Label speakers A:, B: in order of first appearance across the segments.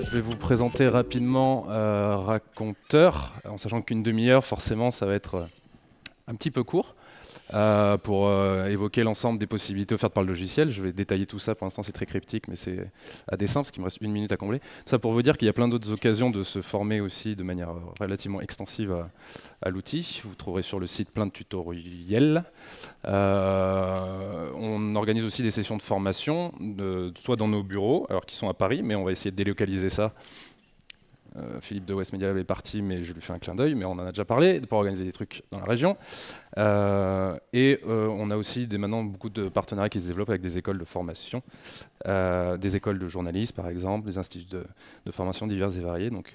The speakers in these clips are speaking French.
A: Je vais vous présenter rapidement euh, Raconteur, en sachant qu'une demi-heure, forcément, ça va être euh, un petit peu court. Euh, pour euh, évoquer l'ensemble des possibilités offertes par le logiciel. Je vais détailler tout ça, pour l'instant c'est très cryptique, mais c'est à dessein, parce qu'il me reste une minute à combler. Ça pour vous dire qu'il y a plein d'autres occasions de se former aussi de manière euh, relativement extensive à, l'outil. Vous trouverez sur le site plein de tutoriels. on organise aussi des sessions de formation, soit dans nos bureaux, alors qui sont à Paris, mais on va essayer de délocaliser ça euh, Philippe de West Media Lab est parti, mais je lui fais un clin d'œil, mais on en a déjà parlé, pour organiser des trucs dans la région. Euh, et euh, on a aussi maintenant beaucoup de partenariats qui se développent avec des écoles de formation, des écoles de journalistes par exemple, des instituts de, formation divers et variés. Donc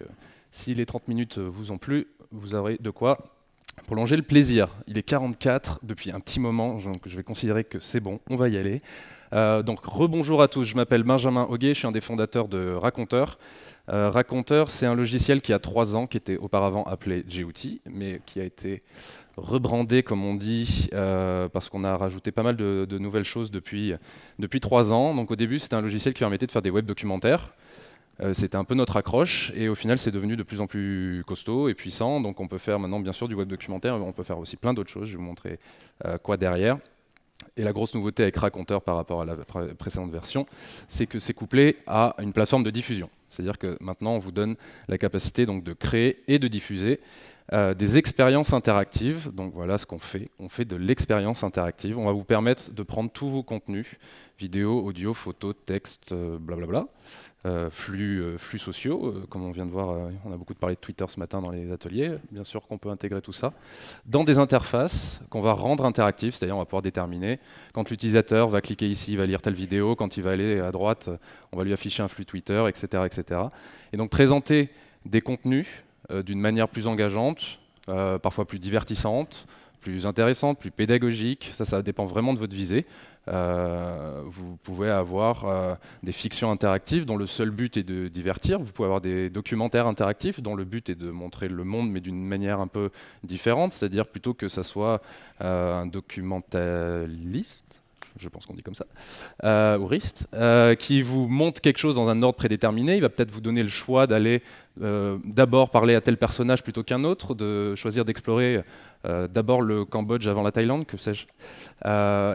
A: si les 30 minutes vous ont plu, vous aurez de quoi Prolonger le plaisir. Il est 44 depuis un petit moment, donc je vais considérer que c'est bon, on va y aller. Euh, donc rebonjour à tous, je m'appelle Benjamin Hoguet, je suis un des fondateurs de Raconteur. Euh, Raconteur, c'est un logiciel qui a trois ans, qui était auparavant appelé Jouti, mais qui a été rebrandé, comme on dit, euh, parce qu'on a rajouté pas mal de, nouvelles choses depuis, depuis trois ans. Donc au début, c'était un logiciel qui permettait de faire des web documentaires. Euh, c'était un peu notre accroche et au final c'est devenu de plus en plus costaud et puissant. Donc on peut faire maintenant bien sûr du web documentaire, mais on peut faire aussi plein d'autres choses. Je vais vous montrer euh, quoi derrière. Et la grosse nouveauté avec Raconteur par rapport à la précédente version, c'est que c'est couplé à une plateforme de diffusion. C'est-à-dire que maintenant, on vous donne la capacité donc, de créer et de diffuser euh, des expériences interactives. Donc voilà ce qu'on fait. On fait de l'expérience interactive. On va vous permettre de prendre tous vos contenus, vidéo audio, photo texte blablabla, euh, euh, flux, sociaux, euh, comme on vient de voir, on a beaucoup de parlé de Twitter ce matin dans les ateliers, bien sûr qu'on peut intégrer tout ça, dans des interfaces qu'on va rendre interactives, c'est-à-dire on va pouvoir déterminer quand l'utilisateur va cliquer ici, il va lire telle vidéo, quand il va aller à droite, on va lui afficher un flux Twitter, etc. etc. Et donc présenter des contenus d'une manière plus engageante, parfois plus divertissante, plus intéressante, plus pédagogique, ça, ça dépend vraiment de votre visée. Euh, vous pouvez avoir euh, des fictions interactives dont le seul but est de divertir. Vous pouvez avoir des documentaires interactifs dont le but est de montrer le monde, mais d'une manière un peu différente, c'est-à-dire plutôt que ça soit euh, un documentaliste je pense qu'on dit comme ça, ou euh, RIST, euh, qui vous montre quelque chose dans un ordre prédéterminé. Il va peut-être vous donner le choix d'aller euh, d'abord parler à tel personnage plutôt qu'un autre, de choisir d'explorer d'abord le Cambodge avant la Thaïlande, que sais-je.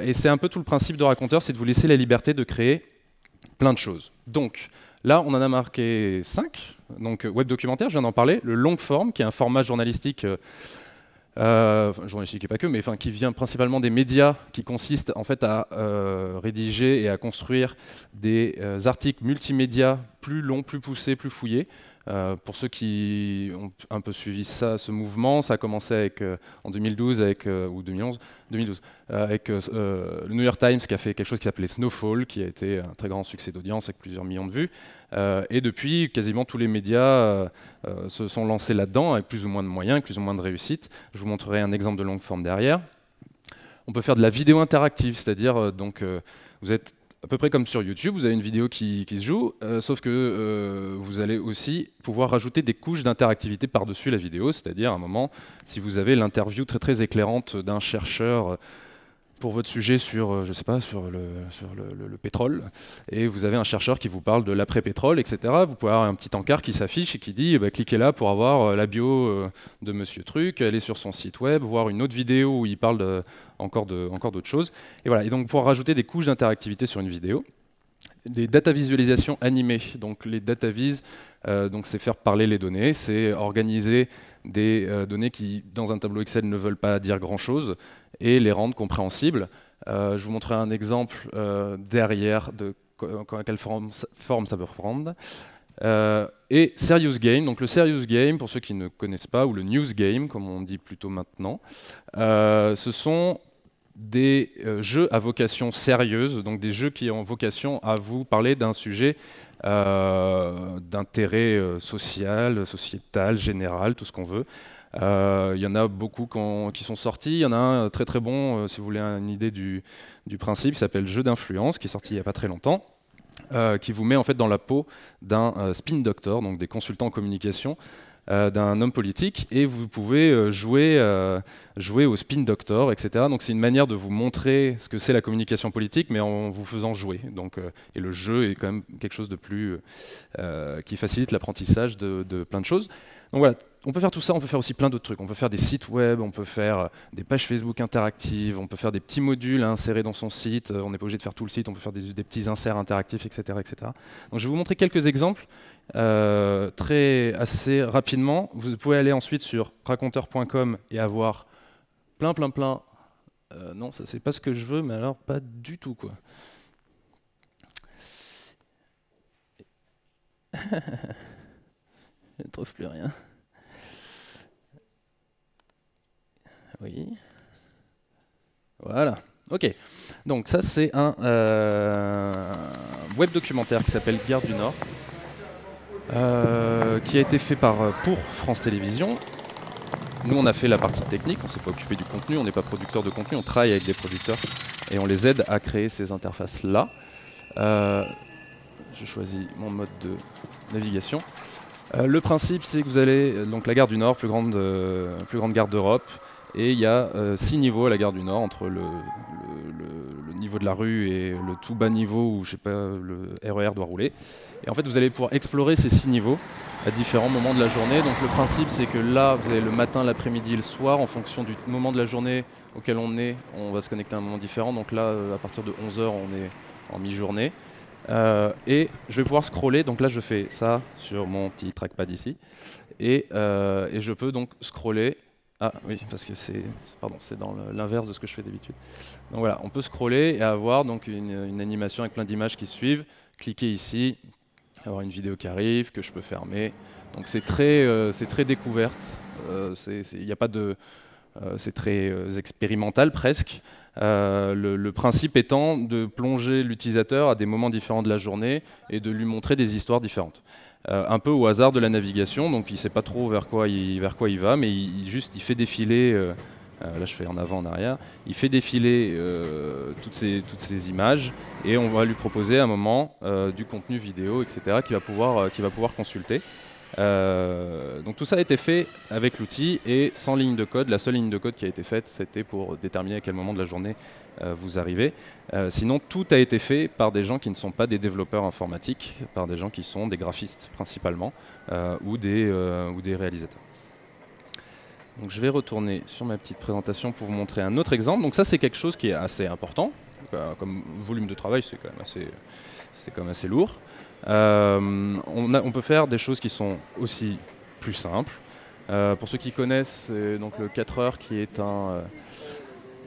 A: et c'est un peu tout le principe de raconteur, c'est de vous laisser la liberté de créer plein de choses. Donc, Là, on en a marqué 5. Donc, web documentaire, je viens d'en parler. Le long form, qui est un format journalistique euh, journalistique pas que, mais qui vient principalement des médias, qui consistent en fait à euh, rédiger et à construire des euh, articles multimédia plus longs, plus poussés, plus fouillés, euh, pour ceux qui ont un peu suivi ça, ce mouvement, ça a commencé avec, euh, en 2012 avec, euh, ou 2011, 2012, avec le New York Times qui a fait quelque chose qui s'appelait Snowfall, qui a été un très grand succès d'audience avec plusieurs millions de vues. et depuis, quasiment tous les médias se sont lancés là-dedans avec plus ou moins de moyens, plus ou moins de réussite. Je vous montrerai un exemple de longue forme derrière. On peut faire de la vidéo interactive, c'est-à-dire donc vous êtes à peu près comme sur YouTube, vous avez une vidéo qui, se joue, euh, sauf que euh, vous allez aussi pouvoir rajouter des couches d'interactivité par-dessus la vidéo, c'est-à-dire à un moment, si vous avez l'interview très très éclairante d'un chercheur pour votre sujet sur, euh, je sais pas, sur, le, sur le, pétrole, et vous avez un chercheur qui vous parle de l'après-pétrole, etc. Vous pouvez avoir un petit encart qui s'affiche et qui dit eh ben, cliquez là pour avoir euh, la bio euh, de Monsieur Truc, aller sur son site web, voir une autre vidéo où il parle de, encore d'autres choses. Et voilà. Et donc pour rajouter des couches d'interactivité sur une vidéo des data visualisations animées. Donc les data vis, euh, c'est faire parler les données, c'est organiser des euh, données qui, dans un tableau Excel, ne veulent pas dire grand-chose et les rendre compréhensibles. Euh, je vous montrerai un exemple derrière de quelle forme, forme, ça peut prendre. et Serious Game, donc le Serious Game, pour ceux qui ne connaissent pas, ou le News Game, comme on dit plutôt maintenant, ce sont des euh, jeux à vocation sérieuse, donc des jeux qui ont vocation à vous parler d'un sujet euh, d'intérêt euh, social, sociétal, général, tout ce qu'on veut. Il y en a beaucoup qui sont sortis. Il y en a un très très bon, si vous voulez une idée du, principe, qui s'appelle Jeu d'influence, qui est sorti il n'y a pas très longtemps. qui vous met en fait dans la peau d'un spin doctor, donc des consultants en communication, euh, d'un homme politique et vous pouvez euh, jouer, euh, jouer au spin doctor, etc. Donc c'est une manière de vous montrer ce que c'est la communication politique, mais en vous faisant jouer. Donc, et le jeu est quand même quelque chose de plus qui facilite l'apprentissage de, plein de choses. Donc voilà, on peut faire tout ça, on peut faire aussi plein d'autres trucs. On peut faire des sites web, on peut faire des pages Facebook interactives, on peut faire des petits modules à insérer dans son site. On n'est pas obligé de faire tout le site, on peut faire des, petits inserts interactifs, etc., etc. Donc je vais vous montrer quelques exemples euh, très assez rapidement. Vous pouvez aller ensuite sur raconteur.com et avoir plein, plein, plein. Euh, non, ça c'est pas ce que je veux, mais alors pas du tout quoi. je ne trouve plus rien. Oui. Voilà. Ok. Donc ça c'est un euh, web documentaire qui s'appelle Guerre du Nord. Euh, qui a été fait par, euh, pour France Télévisions. Nous, on a fait la partie technique, on ne s'est pas occupé du contenu, on n'est pas producteur de contenu, on travaille avec des producteurs et on les aide à créer ces interfaces-là. Euh, je choisis mon mode de navigation. le principe, c'est que vous allez, donc la gare du Nord, plus grande, plus grande gare d'Europe, et il y a six niveaux à la gare du Nord, entre le niveau de la rue et le tout bas niveau où je sais pas le RER e doit rouler. Et en fait, vous allez pouvoir explorer ces six niveaux à différents moments de la journée. Donc le principe, c'est que là, vous avez le matin, l'après-midi, le soir, en fonction du moment de la journée auquel on est, on va se connecter à un moment différent. Donc là, euh, à partir de 11h, on est en mi-journée. Euh, et je vais pouvoir scroller. Donc là, je fais ça sur mon petit trackpad ici. Et, euh, et je peux donc scroller ah oui, parce que c'est pardon, c'est dans l'inverse de ce que je fais d'habitude. Donc voilà, on peut scroller et avoir donc une, animation avec plein d'images qui suivent. Cliquer ici, avoir une vidéo qui arrive que je peux fermer. Donc c'est très euh, c'est très découverte. Euh, il a pas de euh, c'est très expérimental presque. Euh, le, principe étant de plonger l'utilisateur à des moments différents de la journée et de lui montrer des histoires différentes. Euh, un peu au hasard de la navigation, donc il ne sait pas trop vers quoi il, va, mais il, juste il fait défiler, euh, là je fais en avant, en arrière, il fait défiler toutes, ces, images et on va lui proposer à un moment du contenu vidéo, etc., qu'il va pouvoir consulter. Euh, donc tout ça a été fait avec l'outil et sans ligne de code. La seule ligne de code qui a été faite, c'était pour déterminer à quel moment de la journée euh, vous arrivez. Euh, sinon, tout a été fait par des gens qui ne sont pas des développeurs informatiques, par des gens qui sont des graphistes principalement ou, des, ou des réalisateurs. Donc je vais retourner sur ma petite présentation pour vous montrer un autre exemple. Donc ça, c'est quelque chose qui est assez important. Comme volume de travail, c'est quand quand même assez lourd. Euh, on, peut faire des choses qui sont aussi plus simples. Euh, pour ceux qui connaissent, c'est donc le 4 heures qui est un, euh,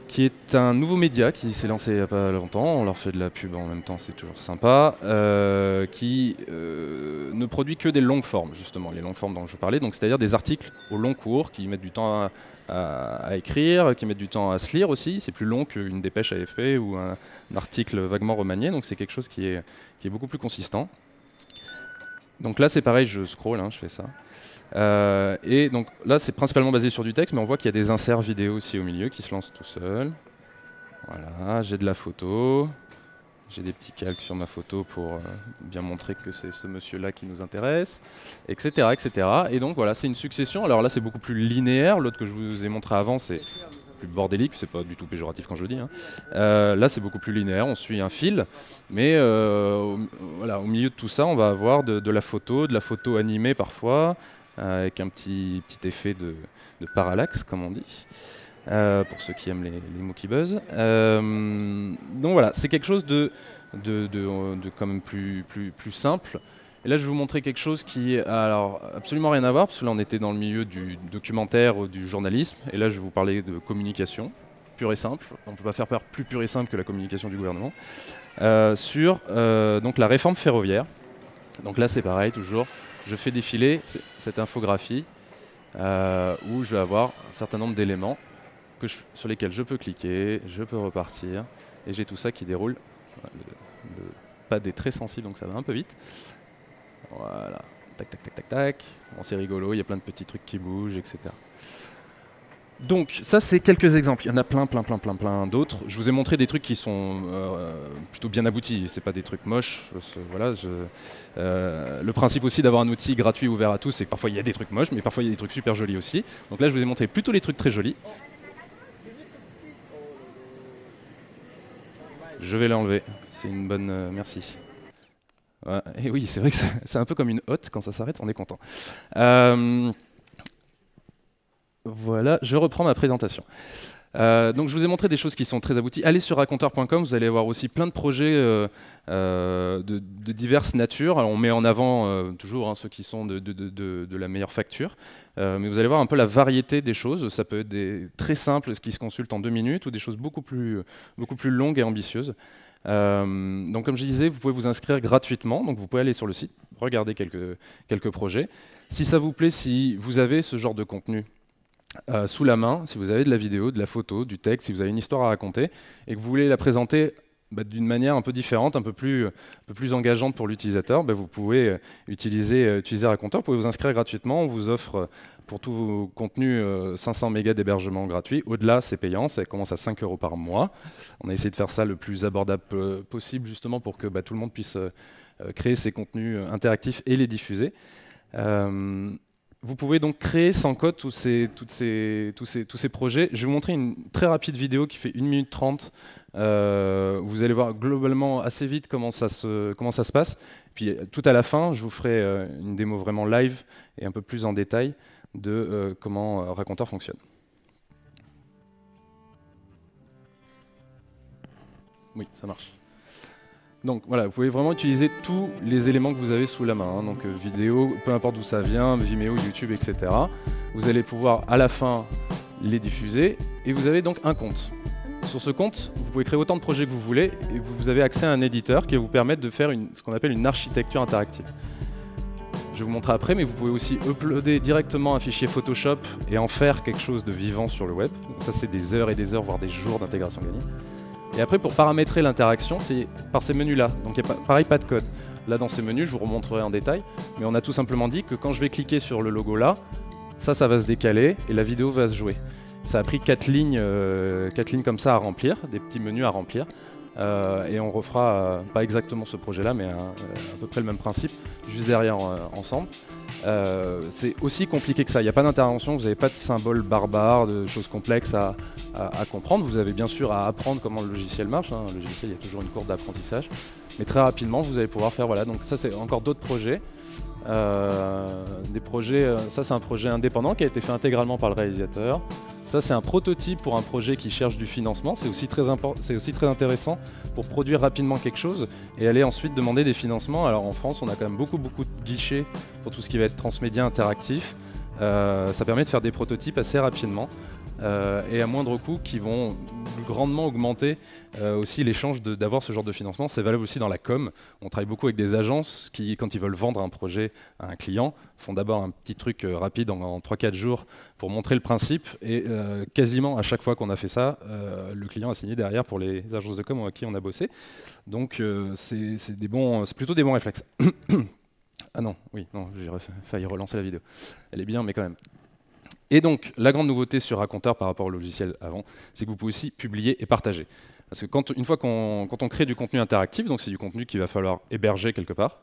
A: qui est un nouveau média qui s'est lancé il n'y a pas longtemps. On leur fait de la pub en même temps, c'est toujours sympa. qui ne produit que des longues formes, justement, les longues formes dont je parlais. Donc, c'est-à-dire des articles au long cours qui mettent du temps à, à, écrire, qui mettent du temps à se lire aussi. C'est plus long qu'une dépêche AFP ou un, article vaguement remanié, donc c'est quelque chose qui est, beaucoup plus consistant. Donc là, c'est pareil, je scroll, hein, je fais ça. Euh, et donc là, c'est principalement basé sur du texte, mais on voit qu'il y a des inserts vidéo aussi au milieu qui se lancent tout seul. Voilà, j'ai de la photo. J'ai des petits calques sur ma photo pour euh, bien montrer que c'est ce monsieur-là qui nous intéresse, etc., etc. Et donc voilà, c'est une succession. Alors là, c'est beaucoup plus linéaire. L'autre que je vous ai montré avant, c'est plus bordélique, c'est pas du tout péjoratif quand je le dis. Hein. Euh, là, c'est beaucoup plus linéaire, on suit un fil, mais euh, au, voilà, au milieu de tout ça, on va avoir de, la photo, de la photo animée parfois, avec un petit, petit effet de, de, parallaxe, comme on dit. Euh, pour ceux qui aiment les, mots qui buzzent. Euh, donc voilà, c'est quelque chose de, de, quand même plus, plus, plus, simple. Et là, je vais vous montrer quelque chose qui a alors, absolument rien à voir, parce que là, on était dans le milieu du documentaire, ou du journalisme, et là, je vais vous parler de communication, pure et simple. On ne peut pas faire peur plus pure et simple que la communication du gouvernement, euh, sur donc, la réforme ferroviaire. Donc là, c'est pareil, toujours. Je fais défiler cette infographie où je vais avoir un certain nombre d'éléments sur lesquels je peux cliquer, je peux repartir, et j'ai tout ça qui déroule. Le, pad est très sensible, donc ça va un peu vite. Voilà, tac, tac, tac, tac, tac. c'est rigolo, il y a plein de petits trucs qui bougent, etc. Donc, ça, c'est quelques exemples. Il y en a plein, plein, plein, plein, plein d'autres. Je vous ai montré des trucs qui sont euh, plutôt bien aboutis. C'est pas des trucs moches. voilà, euh, le principe aussi d'avoir un outil gratuit ouvert à tous, c'est que parfois il y a des trucs moches, mais parfois il y a des trucs super jolis aussi. Donc là, je vous ai montré plutôt les trucs très jolis. Je vais l'enlever. C'est une bonne. Euh, merci. et oui, c'est vrai que c'est un peu comme une hotte. Quand ça s'arrête, on est content. Euh, voilà, je reprends ma présentation. Euh, donc je vous ai montré des choses qui sont très abouties. Allez sur raconteur.com, vous allez voir aussi plein de projets euh, euh, de, diverses natures. on met en avant toujours hein, ceux qui sont de, la meilleure facture, mais vous allez voir un peu la variété des choses. Ça peut être des très simples, ce qui se consulte en deux minutes, ou des choses beaucoup plus, longues et ambitieuses. donc comme je disais, vous pouvez vous inscrire gratuitement, donc vous pouvez aller sur le site, regarder quelques projets. Si ça vous plaît, si vous avez ce genre de contenu euh, sous la main, si vous avez de la vidéo, de la photo, du texte, si vous avez une histoire à raconter, et que vous voulez la présenter bah, d'une manière un peu différente, un peu plus, un peu plus engageante pour l'utilisateur, bah, vous pouvez euh, utiliser, euh, utiliser Raconteur, vous pouvez vous inscrire gratuitement, on vous offre pour tous vos contenus 500 mégas d'hébergement gratuit. Au-delà, c'est payant, ça commence à 5 euros par mois. On a essayé de faire ça le plus abordable possible, justement pour que bah, tout le monde puisse créer ses contenus interactifs et les diffuser. Vous pouvez donc créer sans code tous ces, tous, ces, tous ces projets. Je vais vous montrer une très rapide vidéo qui fait 1 minute 30. Euh, vous allez voir globalement assez vite comment ça se, comment ça se passe. Puis euh, tout à la fin, je vous ferai euh, une démo vraiment live et un peu plus en détail de comment Raconteur fonctionne. Oui, ça marche. Donc voilà, vous pouvez vraiment utiliser tous les éléments que vous avez sous la main, hein. donc euh, vidéo, peu importe d'où ça vient, Vimeo, YouTube, etc. Vous allez pouvoir à la fin les diffuser et vous avez donc un compte. Sur ce compte, vous pouvez créer autant de projets que vous voulez et vous avez accès à un éditeur qui va vous permettre de faire ce qu'on appelle une architecture interactive. Je vais vous montrer après, mais vous pouvez aussi uploader directement un fichier Photoshop et en faire quelque chose de vivant sur le web. ça, c'est des heures et des heures, voire des jours d'intégration gagnée. Et après, pour paramétrer l'interaction, c'est par ces menus-là. Donc, pareil, pas de code. Là, dans ces menus, je vous remontrerai en détail, mais on a tout simplement dit que quand je vais cliquer sur le logo là, ça, ça va se décaler et la vidéo va se jouer. Ça a pris 4 lignes, euh, quatre lignes comme ça à remplir, des petits menus à remplir. Euh, et on refera, euh, pas exactement ce projet-là, mais à peu près le même principe, juste derrière ensemble. Euh, c'est aussi compliqué que ça. Il n'y a pas d'intervention, vous n'avez pas de symboles barbares, de choses complexes à, comprendre. Vous avez bien sûr à apprendre comment le logiciel marche. Hein. Le logiciel, il y a toujours une courbe d'apprentissage. Mais très rapidement, vous allez pouvoir faire. Voilà, donc ça, c'est encore d'autres projets. Euh, des projets, euh, ça c'est un projet indépendant qui a été fait intégralement par le réalisateur. Ça, c'est un prototype pour un projet qui cherche du financement. C'est aussi, très intéressant pour produire rapidement quelque chose et aller ensuite demander des financements. Alors en France, on a quand même beaucoup, beaucoup de guichets pour tout ce qui va être transmédia interactif. Euh, ça permet de faire des prototypes assez rapidement. Euh, et à moindre coût qui vont grandement augmenter euh, aussi l'échange d'avoir ce genre de financement. C'est valable aussi dans la com. On travaille beaucoup avec des agences qui, quand ils veulent vendre un projet à un client, font d'abord un petit truc euh, rapide en, en 3-4 jours pour montrer le principe. Et quasiment à chaque fois qu'on a fait ça, le client a signé derrière pour les agences de com à qui on a bossé. Donc c'est plutôt des bons réflexes. ah non, oui, non, j'ai failli relancer la vidéo. Elle est bien, mais quand même. Et donc, la grande nouveauté sur Raconteur par rapport au logiciel avant, c'est que vous pouvez aussi publier et partager. Parce que quand, une fois qu'on quand on crée du contenu interactif, donc c'est du contenu qu'il va falloir héberger quelque part,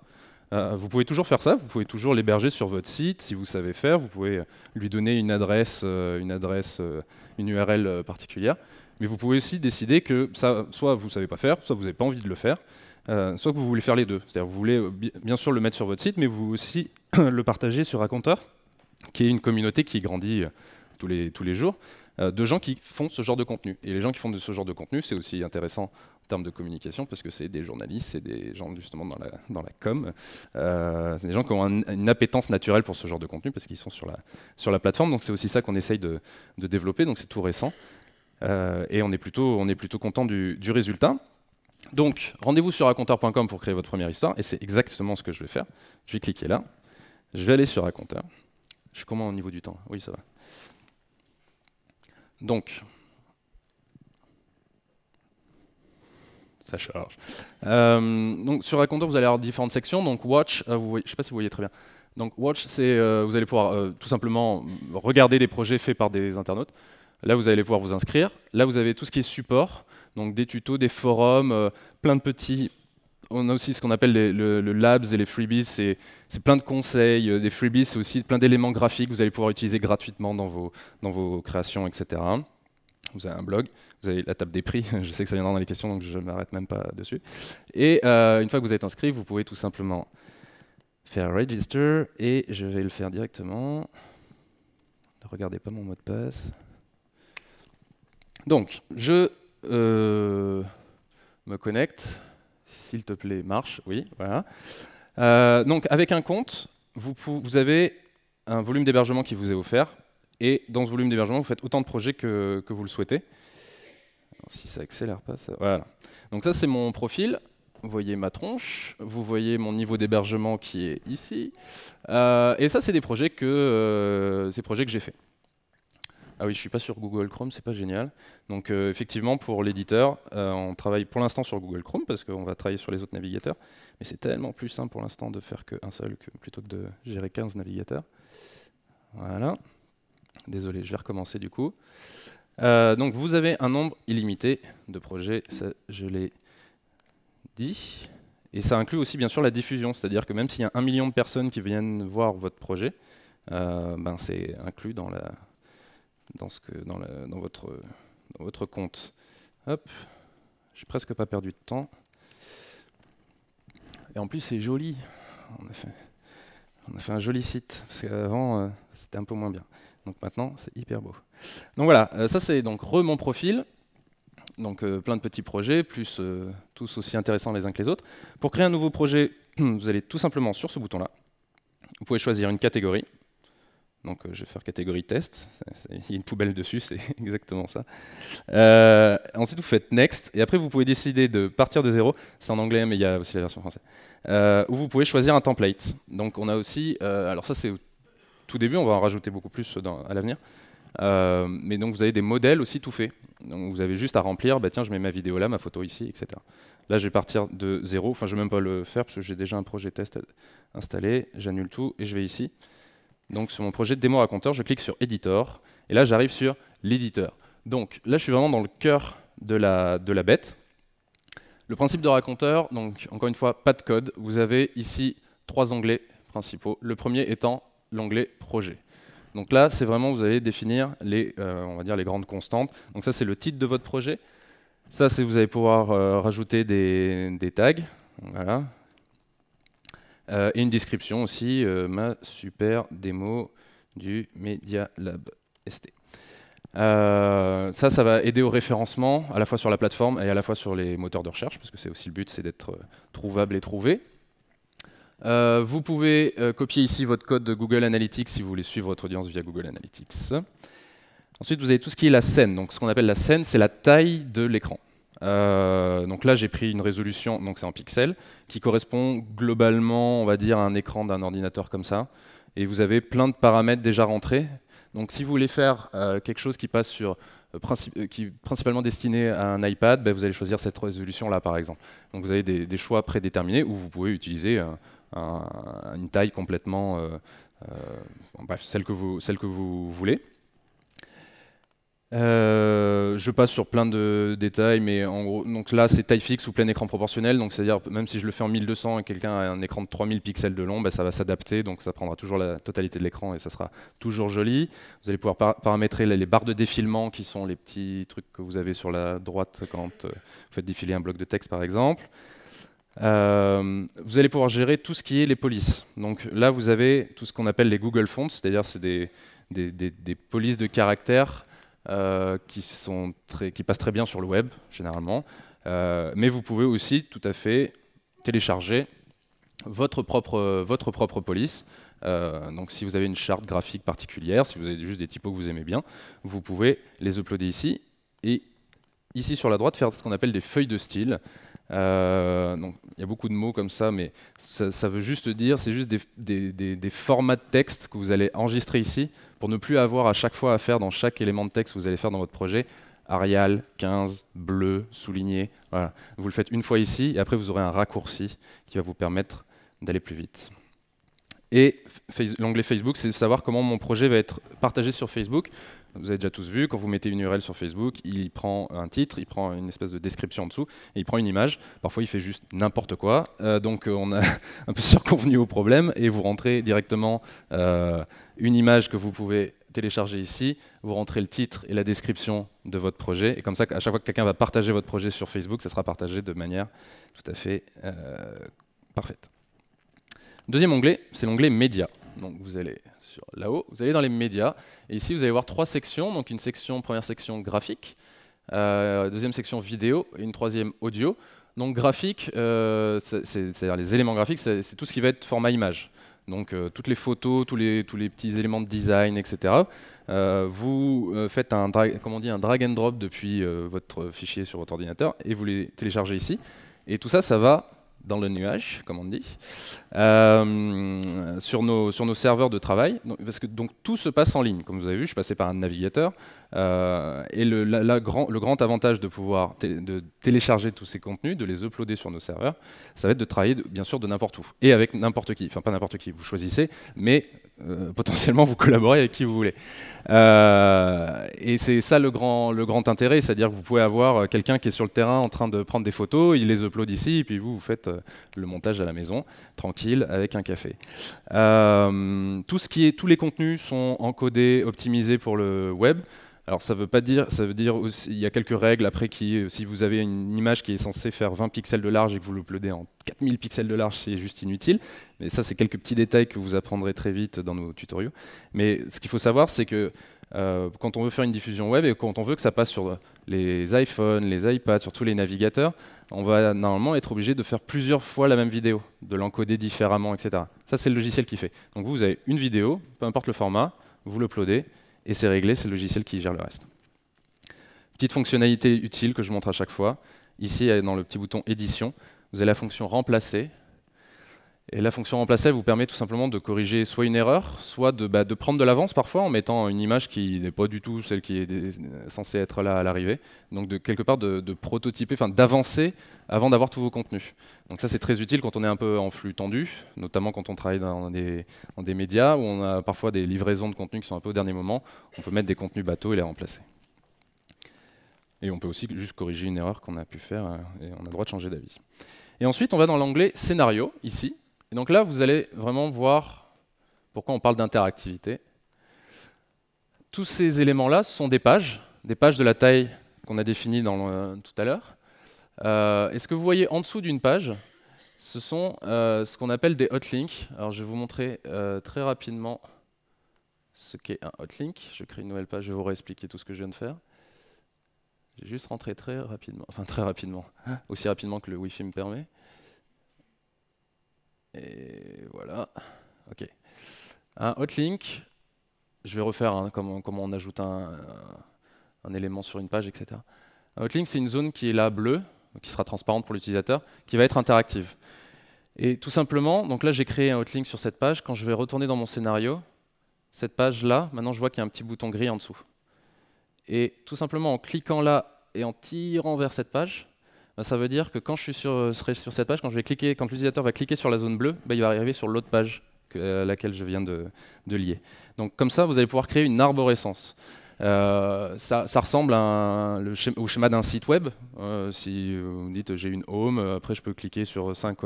A: euh, vous pouvez toujours faire ça, vous pouvez toujours l'héberger sur votre site si vous savez faire, vous pouvez lui donner une adresse, euh, une, adresse euh, une URL particulière, mais vous pouvez aussi décider que ça, soit vous ne savez pas faire, soit vous n'avez pas envie de le faire, soit que vous voulez faire les deux. C'est-à-dire vous voulez bien sûr le mettre sur votre site, mais vous aussi le partager sur Raconteur qui est une communauté qui grandit euh, tous les, tous les jours, euh, de gens qui font ce genre de contenu. Et les gens qui font de ce genre de contenu, c'est aussi intéressant en termes de communication, parce que c'est des journalistes, c'est des gens justement dans la, com, euh, des gens qui ont une appétence naturelle pour ce genre de contenu, parce qu'ils sont sur la, sur la plateforme. Donc c'est aussi ça qu'on essaye de, développer, donc c'est tout récent. Euh, et on est plutôt, on est plutôt content du résultat. Donc, rendez-vous sur raconteur.com pour créer votre première histoire, et c'est exactement ce que je vais faire. Je vais cliquer là, je vais aller sur raconteur. Je suis comment au niveau du temps Oui, ça va. Donc, ça charge. Euh, donc sur la vous allez avoir différentes sections. Donc watch, euh, je ne sais pas si vous voyez très bien. Donc watch, c'est euh, vous allez pouvoir tout simplement regarder des projets faits par des internautes. Là, vous allez pouvoir vous inscrire. Là, vous avez tout ce qui est support, donc des tutos, des forums, plein de petits on a aussi ce qu'on appelle les, le, labs et les freebies, c'est plein de conseils. Euh, des freebies, c'est aussi plein d'éléments graphiques que vous allez pouvoir utiliser gratuitement dans vos, créations, etc. Vous avez un blog, vous avez la table des prix, je sais que ça viendra dans les questions, donc je ne m'arrête même pas dessus. Et euh, une fois que vous êtes inscrit, vous pouvez tout simplement faire register, et je vais le faire directement. Ne regardez pas mon mot de passe. Donc, je euh, me connecte. S'il te plaît, marche, oui, voilà. Euh, donc avec un compte, vous, avez un volume d'hébergement qui vous est offert, et dans ce volume d'hébergement, vous faites autant de projets que, vous le souhaitez. si ça accélère pas, ça... Voilà. Donc ça, c'est mon profil. Vous voyez ma tronche, vous voyez mon niveau d'hébergement qui est ici. Euh, et ça, c'est des projets que, euh, projets que j'ai faits. Ah oui, je ne suis pas sur Google Chrome, c'est pas génial. Donc euh, effectivement, pour l'éditeur, euh, on travaille pour l'instant sur Google Chrome parce qu'on va travailler sur les autres navigateurs. Mais c'est tellement plus simple pour l'instant de faire qu'un seul plutôt que de gérer 15 navigateurs. Voilà. Désolé, je vais recommencer du coup. Euh, donc vous avez un nombre illimité de projets, ça, je l'ai dit. Et ça inclut aussi bien sûr la diffusion, c'est-à-dire que même s'il y a un million de personnes qui viennent voir votre projet, ben c'est inclus dans la, dans, ce que, dans, votre, dans votre compte. Hop, j'ai presque pas perdu de temps. Et en plus, c'est joli. On a, fait, un joli site, parce qu'avant, euh, c'était un peu moins bien. Donc maintenant, c'est hyper beau. Donc voilà, euh, ça c'est donc re mon profil. Donc euh, plein de petits projets, plus tous aussi intéressants les uns que les autres. Pour créer un nouveau projet, vous allez tout simplement sur ce bouton-là. Vous pouvez choisir une catégorie. Donc euh, je vais faire catégorie test. Il y a une poubelle dessus, c'est exactement ça. Euh, ensuite, vous faites next. Et après, vous pouvez décider de partir de zéro. C'est en anglais, mais il y a aussi la version française. Euh, ou vous pouvez choisir un template. Donc on a aussi. Euh, alors ça, c'est tout début. On va en rajouter beaucoup plus à l'avenir. mais donc vous avez des modèles aussi tout faits. Donc vous avez juste à remplir. Bah tiens, je mets ma vidéo là, ma photo ici, etc. Là, je vais partir de zéro. Enfin, je ne vais même pas le faire parce que j'ai déjà un projet test installé. J'annule tout et je vais ici. Donc sur mon projet de démo raconteur, je clique sur Editor, et là j'arrive sur l'éditeur. Donc là je suis vraiment dans le cœur de la, de la bête. Le principe de raconteur, donc encore une fois, pas de code. Vous avez ici trois onglets principaux, le premier étant l'onglet projet. Donc là, c'est vraiment, vous allez définir les, euh, on va dire les grandes constantes. Donc ça, c'est le titre de votre projet. Ça, c'est vous allez pouvoir euh, rajouter des, des tags. Voilà. Euh, et une description aussi, euh, ma super démo du Media Lab ST. Euh, ça, ça va aider au référencement, à la fois sur la plateforme et à la fois sur les moteurs de recherche, parce que c'est aussi le but, c'est d'être trouvable et trouvé. vous pouvez copier ici votre code de Google Analytics si vous voulez suivre votre audience via Google Analytics. Ensuite, vous avez tout ce qui est la scène. Donc, ce qu'on appelle la scène, c'est la taille de l'écran. Euh, donc là, j'ai pris une résolution, donc c'est en pixels, qui correspond globalement, on va dire, à un écran d'un ordinateur comme ça. Et vous avez plein de paramètres déjà rentrés. Donc si vous voulez faire euh, quelque chose qui passe sur euh, qui est principalement destiné à un iPad, ben, vous allez choisir cette résolution-là, par exemple. Donc vous avez des, choix prédéterminés où vous pouvez utiliser une taille complètement, bref, celle que celle que vous voulez. Euh, je passe sur plein de détails, mais en gros, donc là c'est taille fixe ou plein écran proportionnel, donc c'est-à-dire même si je le fais en 1200 et quelqu'un a un écran de 3000 pixels de long, bah, ça va s'adapter, donc ça prendra toujours la totalité de l'écran et ça sera toujours joli. Vous allez pouvoir paramétrer les barres de défilement qui sont les petits trucs que vous avez sur la droite quand euh, vous faites défiler un bloc de texte par exemple. Euh, vous allez pouvoir gérer tout ce qui est les polices. Donc là vous avez tout ce qu'on appelle les Google Fonts, c'est-à-dire c'est des, des polices de caractères euh, qui, sont très, passent très bien sur le web, généralement. Euh, mais vous pouvez aussi tout à fait télécharger votre propre, votre propre police. Euh, donc si vous avez une charte graphique particulière, si vous avez juste des typos que vous aimez bien, vous pouvez les uploader ici. Et ici sur la droite, faire ce qu'on appelle des feuilles de style. Euh, il y a beaucoup de mots comme ça, mais ça, veut juste dire, c'est juste des, des, formats de texte que vous allez enregistrer ici pour ne plus avoir à chaque fois à faire dans chaque élément de texte que vous allez faire dans votre projet. Arial, 15, bleu, souligné. Voilà. Vous le faites une fois ici et après vous aurez un raccourci qui va vous permettre d'aller plus vite. Et l'onglet Facebook, c'est de savoir comment mon projet va être partagé sur Facebook. Vous avez déjà tous vu, quand vous mettez une URL sur Facebook, il prend un titre, il prend une espèce de description en dessous, et il prend une image. Parfois, il fait juste n'importe quoi. Euh, donc, euh, on a un peu surconvenu au problème, et vous rentrez directement euh, une image que vous pouvez télécharger ici, vous rentrez le titre et la description de votre projet, et comme ça, à chaque fois que quelqu'un va partager votre projet sur Facebook, ça sera partagé de manière tout à fait parfaite. Deuxième onglet, c'est l'onglet médias. Donc vous allez là-haut, vous allez dans les médias, et ici vous allez voir trois sections, donc une section, première section graphique, euh, deuxième section vidéo, et une troisième audio. Donc graphique, euh, c'est-à-dire les éléments graphiques, c'est tout ce qui va être format image. Donc euh, toutes les photos, tous les, tous les petits éléments de design, etc. vous faites un, comment on dit, un drag and drop depuis votre fichier sur votre ordinateur et vous les téléchargez ici. Et tout ça, ça va dans le nuage, comme on dit. Euh, sur, nos, sur nos serveurs de travail. parce que donc, tout se passe en ligne. Comme vous avez vu, je suis passé par un navigateur. Euh, et le, la, grand, le grand avantage de pouvoir de télécharger tous ces contenus, de les uploader sur nos serveurs, ça va être de travailler bien sûr de n'importe où. Et avec n'importe qui. Enfin, pas n'importe qui, vous choisissez, mais euh, potentiellement vous collaborez avec qui vous voulez. et c'est ça le grand, le grand intérêt, c'est-à-dire que vous pouvez avoir quelqu'un qui est sur le terrain en train de prendre des photos, il les upload ici, et puis vous, vous faites le montage à la maison, tranquille avec un café. Euh, tout ce qui est, tous les contenus sont encodés, optimisés pour le web. Alors ça veut pas dire, ça veut dire il y a quelques règles après qui, euh, si vous avez une image qui est censée faire 20 pixels de large et que vous l'uploadez en 4000 pixels de large, c'est juste inutile. Mais ça, c'est quelques petits détails que vous apprendrez très vite dans nos tutoriels. Mais ce qu'il faut savoir, c'est que euh, quand on veut faire une diffusion web et quand on veut que ça passe sur euh, les iPhones, les iPads, sur tous les navigateurs, on va normalement être obligé de faire plusieurs fois la même vidéo, de l'encoder différemment, etc. Ça, c'est le logiciel qui fait. Donc vous, vous avez une vidéo, peu importe le format, vous l'uploadez et c'est réglé, c'est le logiciel qui gère le reste. Petite fonctionnalité utile que je montre à chaque fois. Ici, dans le petit bouton édition, vous avez la fonction remplacer et la fonction remplacer vous permet tout simplement de corriger soit une erreur, soit bah, de, prendre de l'avance parfois en mettant une image qui n'est pas du tout celle qui est censée être là à l'arrivée. Donc de quelque part de, prototyper, enfin d'avancer avant d'avoir tous vos contenus. Donc ça c'est très utile quand on est un peu en flux tendu, notamment quand on travaille dans des, dans des médias où on a parfois des livraisons de contenus qui sont un peu au dernier moment. On peut mettre des contenus bateaux et les remplacer. Et on peut aussi juste corriger une erreur qu'on a pu faire euh, et on a le droit de changer d'avis. Et ensuite, on va dans l'onglet scénario, ici, et donc là, vous allez vraiment voir pourquoi on parle d'interactivité. Tous ces éléments-là sont des pages, des pages de la taille qu'on a définie tout à l'heure. Euh, et ce que vous voyez en dessous d'une page, ce sont euh, ce qu'on appelle des hotlinks. Alors je vais vous montrer euh, très rapidement ce qu'est un hotlink. Je crée une nouvelle page, je vais vous réexpliquer tout ce que je viens de faire. J'ai juste rentrer très rapidement, enfin très rapidement, aussi rapidement que le Wi-Fi me permet. Et voilà. OK. Un hotlink, je vais refaire hein, comment, on ajoute un, un, élément sur une page, etc. Un hotlink, c'est une zone qui est là bleue, qui sera transparente pour l'utilisateur, qui va être interactive. Et tout simplement, donc là j'ai créé un hotlink sur cette page, quand je vais retourner dans mon scénario, cette page-là, maintenant je vois qu'il y a un petit bouton gris en dessous. Et tout simplement en cliquant là et en tirant vers cette page, bah, ça veut dire que quand je suis sur, euh, sur cette page, quand l'utilisateur va cliquer sur la zone bleue, bah, il va arriver sur l'autre page euh, à laquelle je viens de, lier. Donc comme ça, vous allez pouvoir créer une arborescence. Euh, ça, ressemble au schéma d'un site web. si vous me dites j'ai une home, après je peux cliquer sur cinq,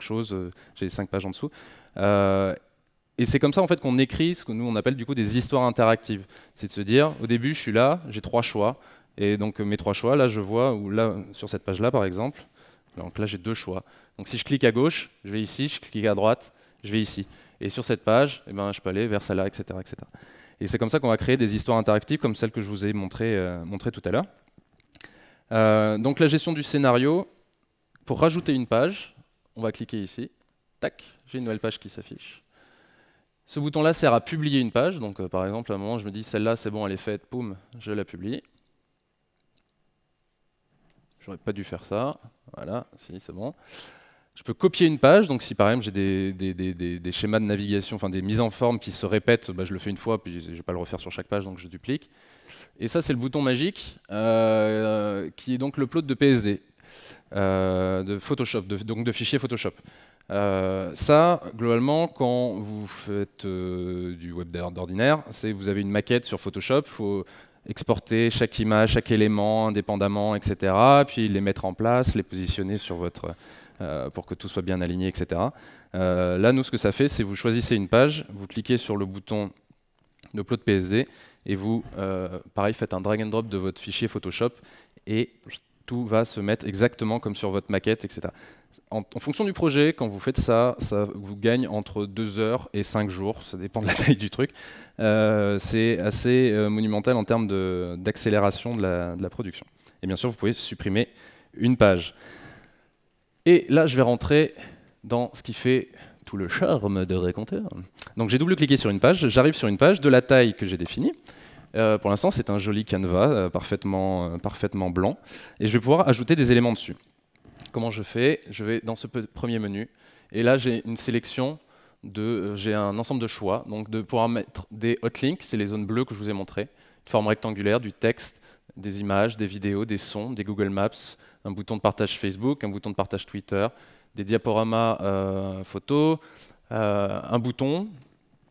A: choses, j'ai cinq pages en dessous. Et c'est comme ça en fait qu'on écrit ce que nous on appelle du coup des histoires interactives. C'est de se dire, au début je suis là, j'ai trois choix, et donc mes trois choix, là je vois, ou là sur cette page-là par exemple, donc là j'ai deux choix. Donc si je clique à gauche, je vais ici, je clique à droite, je vais ici. Et sur cette page, eh ben, je peux aller vers celle-là, etc., etc. Et c'est comme ça qu'on va créer des histoires interactives comme celle que je vous ai montré euh, montré tout à l'heure. Euh, donc la gestion du scénario, pour rajouter une page, on va cliquer ici. Tac, j'ai une nouvelle page qui s'affiche. Ce bouton-là sert à publier une page. Donc euh, par exemple, à un moment, je me dis, celle-là, c'est bon, elle est faite, poum, je la publie j'aurais pas dû faire ça. Voilà, si, c'est bon. Je peux copier une page, donc si par exemple j'ai des, schémas de navigation, enfin des mises en forme qui se répètent, bah, je le fais une fois, puis je ne vais pas le refaire sur chaque page, donc je duplique. Et ça, c'est le bouton magique, euh, qui est donc le plot de PSD, euh, de Photoshop, donc de fichiers Photoshop. Euh, ça, globalement, quand vous faites du web d'ordinaire, c'est vous avez une maquette sur Photoshop, exporter chaque image, chaque élément indépendamment, etc. Puis les mettre en place, les positionner sur votre, euh, pour que tout soit bien aligné, etc. Euh, là, nous, ce que ça fait, c'est vous choisissez une page, vous cliquez sur le bouton de plot PSD et vous, euh, pareil, faites un drag and drop de votre fichier Photoshop et tout va se mettre exactement comme sur votre maquette, etc. En, fonction du projet, quand vous faites ça, ça vous gagne entre 2 heures et 5 jours, ça dépend de la taille du truc. Euh, c'est assez euh, monumental en termes d'accélération de, la production. Et bien sûr, vous pouvez supprimer une page. Et là, je vais rentrer dans ce qui fait tout le charme de Récompteur. Donc j'ai double-cliqué sur une page, j'arrive sur une page de la taille que j'ai définie. Euh, pour l'instant, c'est un joli canevas euh, parfaitement, euh, parfaitement blanc. Et je vais pouvoir ajouter des éléments dessus. Comment je fais Je vais dans ce premier menu. Et là, j'ai une sélection de... j'ai un ensemble de choix. Donc, de pouvoir mettre des hotlinks, c'est les zones bleues que je vous ai montrées, de forme rectangulaire, du texte, des images, des vidéos, des sons, des Google Maps, un bouton de partage Facebook, un bouton de partage Twitter, des diaporamas photos, un bouton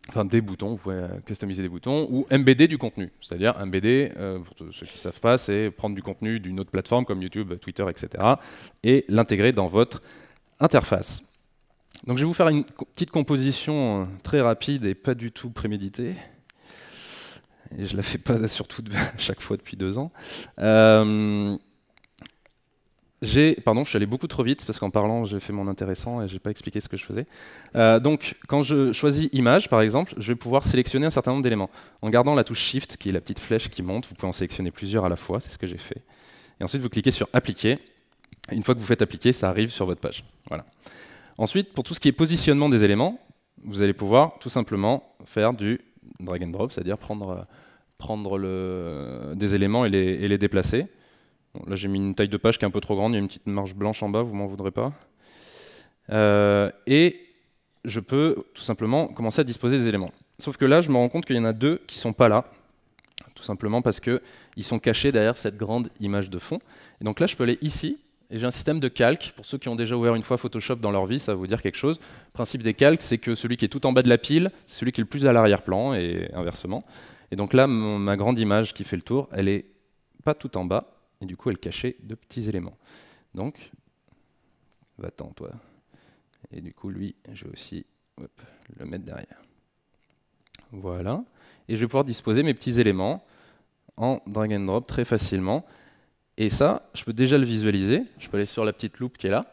A: enfin des boutons, vous pouvez euh, customiser des boutons, ou MBD du contenu. C'est-à-dire MBD, euh, pour ceux qui ne savent pas, c'est prendre du contenu d'une autre plateforme comme YouTube, Twitter, etc. et l'intégrer dans votre interface. Donc je vais vous faire une petite composition euh, très rapide et pas du tout préméditée. Et je ne la fais pas surtout chaque fois depuis deux ans pardon, je suis allé beaucoup trop vite parce qu'en parlant, j'ai fait mon intéressant et j'ai pas expliqué ce que je faisais. Euh, donc, quand je choisis image, par exemple, je vais pouvoir sélectionner un certain nombre d'éléments. En gardant la touche Shift, qui est la petite flèche qui monte, vous pouvez en sélectionner plusieurs à la fois, c'est ce que j'ai fait. Et ensuite, vous cliquez sur appliquer. Une fois que vous faites appliquer, ça arrive sur votre page. Voilà. Ensuite, pour tout ce qui est positionnement des éléments, vous allez pouvoir tout simplement faire du drag and drop, c'est-à-dire prendre, euh, prendre le, des éléments et les, et les déplacer là, j'ai mis une taille de page qui est un peu trop grande, il y a une petite marge blanche en bas, vous m'en voudrez pas. Euh, et je peux tout simplement commencer à disposer des éléments. Sauf que là, je me rends compte qu'il y en a deux qui ne sont pas là, tout simplement parce qu'ils sont cachés derrière cette grande image de fond. Et donc là, je peux aller ici, et j'ai un système de calque. Pour ceux qui ont déjà ouvert une fois Photoshop dans leur vie, ça va vous dire quelque chose. Le principe des calques, c'est que celui qui est tout en bas de la pile, c'est celui qui est le plus à l'arrière-plan, et inversement. Et donc là, ma grande image qui fait le tour, elle n'est pas tout en bas, et du coup elle cachait de petits éléments. Donc, va-t'en toi. Et du coup lui, je vais aussi le mettre derrière. Voilà. Et je vais pouvoir disposer mes petits éléments en drag and drop très facilement. Et ça, je peux déjà le visualiser. Je peux aller sur la petite loupe qui est là.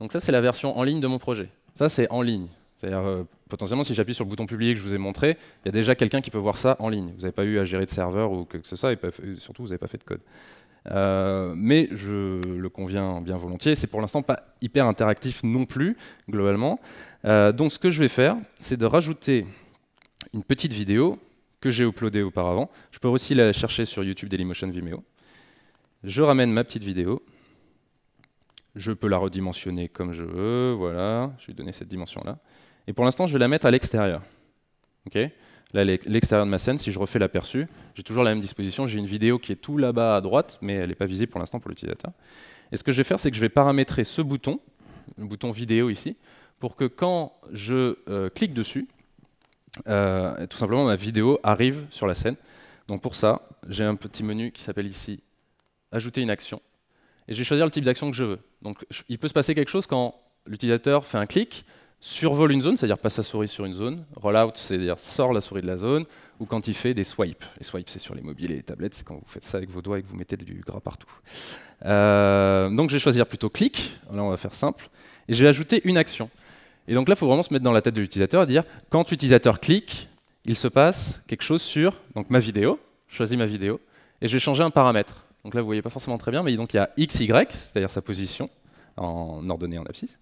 A: Donc ça, c'est la version en ligne de mon projet. Ça, c'est en ligne. C'est-à-dire, euh, potentiellement, si j'appuie sur le bouton publier que je vous ai montré, il y a déjà quelqu'un qui peut voir ça en ligne. Vous n'avez pas eu à gérer de serveur ou que ce soit, et surtout, vous n'avez pas fait de code. Euh, mais je le conviens bien volontiers, c'est pour l'instant pas hyper interactif non plus, globalement. Euh, donc ce que je vais faire, c'est de rajouter une petite vidéo que j'ai uploadée auparavant. Je peux aussi la chercher sur YouTube Dailymotion Vimeo. Je ramène ma petite vidéo. Je peux la redimensionner comme je veux, voilà, je vais donner cette dimension-là. Et pour l'instant, je vais la mettre à l'extérieur. ok Là, l'extérieur de ma scène, si je refais l'aperçu, j'ai toujours la même disposition. J'ai une vidéo qui est tout là-bas à droite, mais elle n'est pas visible pour l'instant pour l'utilisateur. Et ce que je vais faire, c'est que je vais paramétrer ce bouton, le bouton vidéo ici, pour que quand je euh, clique dessus, euh, tout simplement ma vidéo arrive sur la scène. Donc pour ça, j'ai un petit menu qui s'appelle ici Ajouter une action. Et je vais choisir le type d'action que je veux. Donc il peut se passer quelque chose quand l'utilisateur fait un clic, survole une zone, c'est-à-dire passe sa souris sur une zone, roll out, c'est-à-dire sort la souris de la zone, ou quand il fait des swipes. Les swipes, c'est sur les mobiles et les tablettes, c'est quand vous faites ça avec vos doigts et que vous mettez du gras partout. Euh, donc je vais choisir plutôt clic, là on va faire simple, et je vais ajouter une action. Et donc là, il faut vraiment se mettre dans la tête de l'utilisateur et dire, quand l'utilisateur clique, il se passe quelque chose sur donc, ma vidéo, je choisis ma vidéo, et je vais changer un paramètre. Donc là, vous voyez pas forcément très bien, mais donc il y a x, y, c'est-à-dire sa position, en ordonnée en abscisse.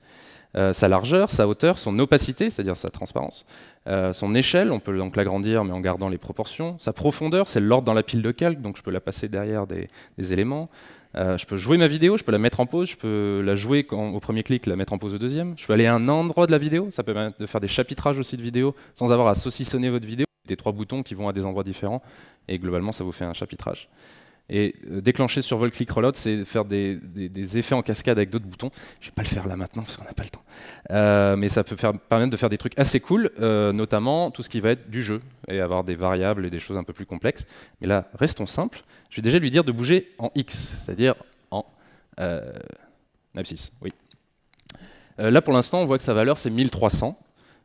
A: Euh, sa largeur, sa hauteur, son opacité, c'est-à-dire sa transparence, euh, son échelle, on peut donc l'agrandir mais en gardant les proportions, sa profondeur, c'est l'ordre dans la pile de calque, donc je peux la passer derrière des, éléments. Euh, je peux jouer ma vidéo, je peux la mettre en pause, je peux la jouer au premier clic, la mettre en pause au deuxième. Je peux aller à un endroit de la vidéo, ça peut permettre de faire des chapitrages aussi de vidéo sans avoir à saucissonner votre vidéo. Des trois boutons qui vont à des endroits différents et globalement ça vous fait un chapitrage. Et euh, déclencher Vol click reload, c'est faire des, effets en cascade avec d'autres boutons. Je ne vais pas le faire là maintenant parce qu'on n'a pas le temps. Euh, mais ça peut permettre de faire des trucs assez cool, euh, notamment tout ce qui va être du jeu et avoir des variables et des choses un peu plus complexes. Mais là, restons simple, Je vais déjà lui dire de bouger en X, c'est-à-dire en euh, 6 Oui. là, pour l'instant, on voit que sa valeur c'est 1300.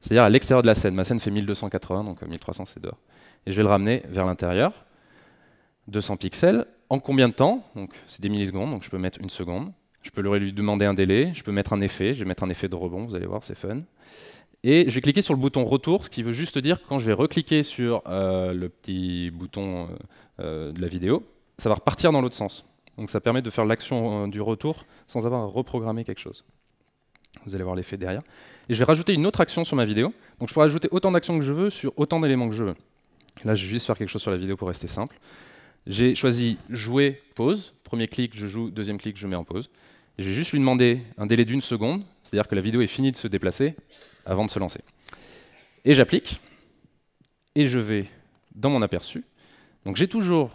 A: C'est-à-dire à l'extérieur de la scène. Ma scène fait 1280, donc 1300 c'est dehors. Et je vais le ramener vers l'intérieur. 200 pixels en combien de temps Donc c'est des millisecondes, donc je peux mettre une seconde. Je peux lui demander un délai, je peux mettre un effet, je vais mettre un effet de rebond, vous allez voir, c'est fun. Et je vais cliquer sur le bouton retour, ce qui veut juste dire que quand je vais recliquer sur euh, le petit bouton euh, euh, de la vidéo, ça va repartir dans l'autre sens. Donc ça permet de faire l'action du retour sans avoir à reprogrammer quelque chose. Vous allez voir l'effet derrière. Et je vais rajouter une autre action sur ma vidéo. Donc je pourrais ajouter autant d'actions que je veux sur autant d'éléments que je veux. Là, je vais juste faire quelque chose sur la vidéo pour rester simple. J'ai choisi jouer, pause. Premier clic, je joue. Deuxième clic, je mets en pause. Je vais juste lui demander un délai d'une seconde, c'est-à-dire que la vidéo est finie de se déplacer avant de se lancer. Et j'applique. Et je vais dans mon aperçu. Donc j'ai toujours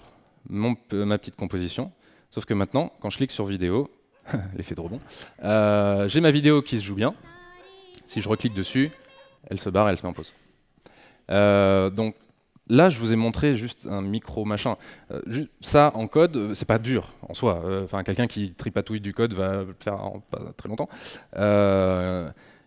A: ma petite composition, sauf que maintenant, quand je clique sur vidéo, l'effet de rebond, euh, j'ai ma vidéo qui se joue bien. Si je reclique dessus, elle se barre et elle se met en pause. Euh, donc Là, je vous ai montré juste un micro machin. Euh, ça, en code, euh, c'est pas dur en soi. Euh, enfin, quelqu'un qui tripatouille du code va faire en pas très longtemps.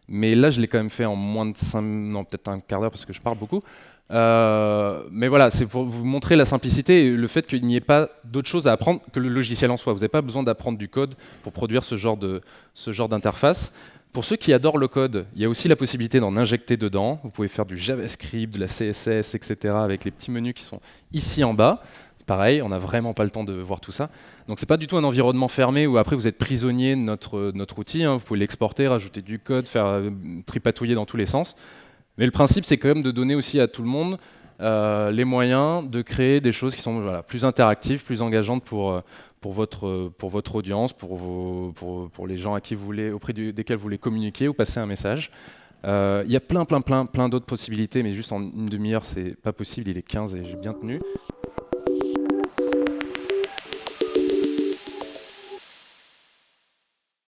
A: mais là, je l'ai quand même fait en moins de 5 non, peut-être un quart d'heure parce que je parle beaucoup. mais voilà, c'est pour vous montrer la simplicité et le fait qu'il n'y ait pas d'autre chose à apprendre que le logiciel en soi. Vous n'avez pas besoin d'apprendre du code pour produire ce genre, de, ce genre d'interface. Pour ceux qui adorent le code, il y a aussi la possibilité d'en injecter dedans. Vous pouvez faire du JavaScript, de la CSS, etc. avec les petits menus qui sont ici en bas. Pareil, on n'a vraiment pas le temps de voir tout ça. Donc c'est pas du tout un environnement fermé où après vous êtes prisonnier de notre, notre outil. Hein. Vous pouvez l'exporter, rajouter du code, faire euh, tripatouiller dans tous les sens. Mais le principe, c'est quand même de donner aussi à tout le monde euh, les moyens de créer des choses qui sont plus interactives, plus engageantes pour, euh, pour votre, pour votre audience, pour, pour, pour, les gens à qui vous voulez, auprès desquels vous voulez communiquer ou passer un message. Euh, il y a plein, plein, plein, plein d'autres possibilités, mais juste en une demi-heure, c'est pas possible. Il est 15 et j'ai bien tenu.